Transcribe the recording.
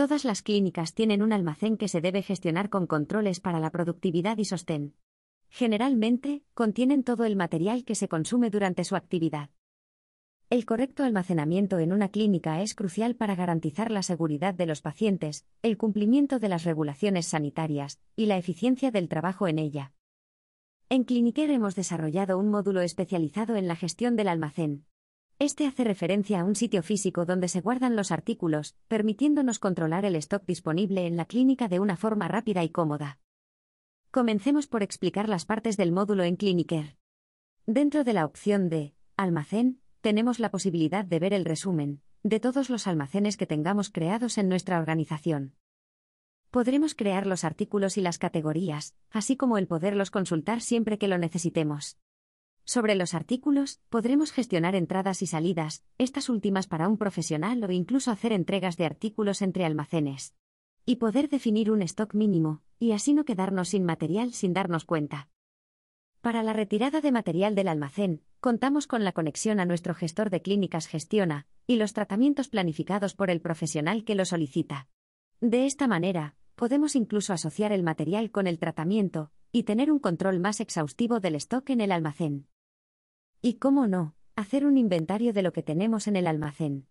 Todas las clínicas tienen un almacén que se debe gestionar con controles para la productividad y sostén. Generalmente, contienen todo el material que se consume durante su actividad. El correcto almacenamiento en una clínica es crucial para garantizar la seguridad de los pacientes, el cumplimiento de las regulaciones sanitarias y la eficiencia del trabajo en ella. En Cliniquer hemos desarrollado un módulo especializado en la gestión del almacén, este hace referencia a un sitio físico donde se guardan los artículos, permitiéndonos controlar el stock disponible en la clínica de una forma rápida y cómoda. Comencemos por explicar las partes del módulo en Cliniker. Dentro de la opción de Almacén, tenemos la posibilidad de ver el resumen de todos los almacenes que tengamos creados en nuestra organización. Podremos crear los artículos y las categorías, así como el poderlos consultar siempre que lo necesitemos. Sobre los artículos, podremos gestionar entradas y salidas, estas últimas para un profesional o incluso hacer entregas de artículos entre almacenes. Y poder definir un stock mínimo, y así no quedarnos sin material sin darnos cuenta. Para la retirada de material del almacén, contamos con la conexión a nuestro gestor de clínicas Gestiona, y los tratamientos planificados por el profesional que lo solicita. De esta manera, podemos incluso asociar el material con el tratamiento, y tener un control más exhaustivo del stock en el almacén. Y cómo no, hacer un inventario de lo que tenemos en el almacén.